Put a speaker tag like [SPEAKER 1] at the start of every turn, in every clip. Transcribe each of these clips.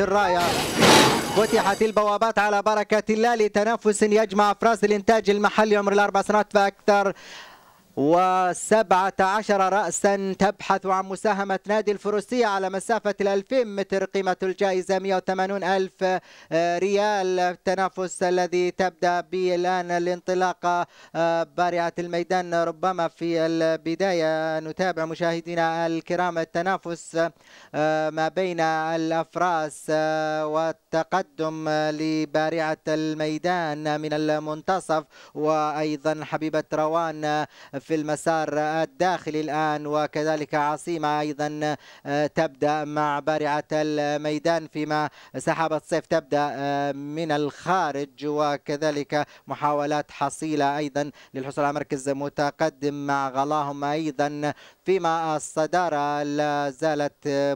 [SPEAKER 1] الراية فتحت البوابات على بركة الله لتنافس يجمع افراز الإنتاج المحلي عمر الأربع سنوات فأكثر و17 رأسا تبحث عن مساهمة نادي الفروسية على مسافة 2000 متر قيمة الجائزة 180 ألف آه، ريال التنافس الذي تبدأ به الآن الانطلاقة آه، بارعة الميدان ربما في البداية نتابع مشاهدينا الكرام التنافس آه، ما بين الأفراس والتقدم لبارعة الميدان من المنتصف وأيضا حبيبة روان في المسار الداخلي الآن وكذلك عاصمة أيضا آه، تبدأ مع بارعة الميدان فيما سحابة صيف تبدأ آه، من الخارج وكذلك محاولات حصيلة أيضا للحصول على مركز متقدم مع غلاهم أيضا فيما الصدارة لا زالت آه،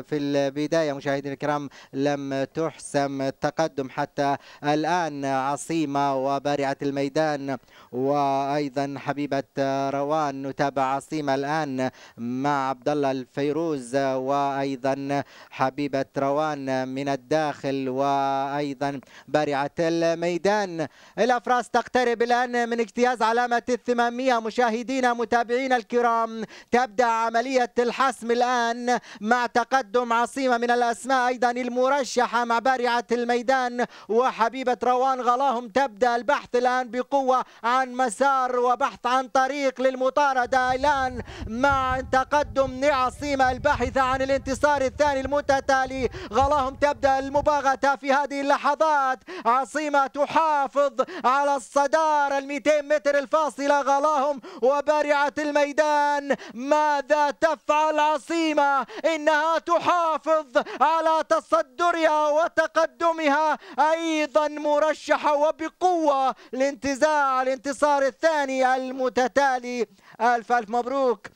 [SPEAKER 1] في البداية مشاهدينا الكرام لم تحسم التقدم حتى الآن عصيمة وبارعة الميدان وأيضا حبيبة لعبت روان نتابع عاصمة الآن مع عبد الله الفيروز وأيضا حبيبة روان من الداخل وأيضا بارعة الميدان الأفراس تقترب الآن من اجتياز علامة الثمانمية مشاهدينا متابعينا الكرام تبدأ عملية الحسم الآن مع تقدم عاصمة من الأسماء أيضا المرشحة مع بارعة الميدان وحبيبة روان غلاهم تبدأ البحث الآن بقوة عن مسار وبحث عن عن طريق للمطاردة الآن مع تقدم نعصيمة الباحثة عن الانتصار الثاني المتتالي غلاهم تبدأ المباغتة في هذه اللحظات عصيمة تحافظ على الصدارة ال 200 متر الفاصلة غلاهم وبارعة الميدان ماذا تفعل عصيمة إنها تحافظ على تصدرها وتقدمها أيضا مرشحة وبقوة لانتزاع الانتصار الثاني المتتالي تتالي ألف ألف مبروك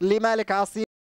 [SPEAKER 1] لمالك عصيم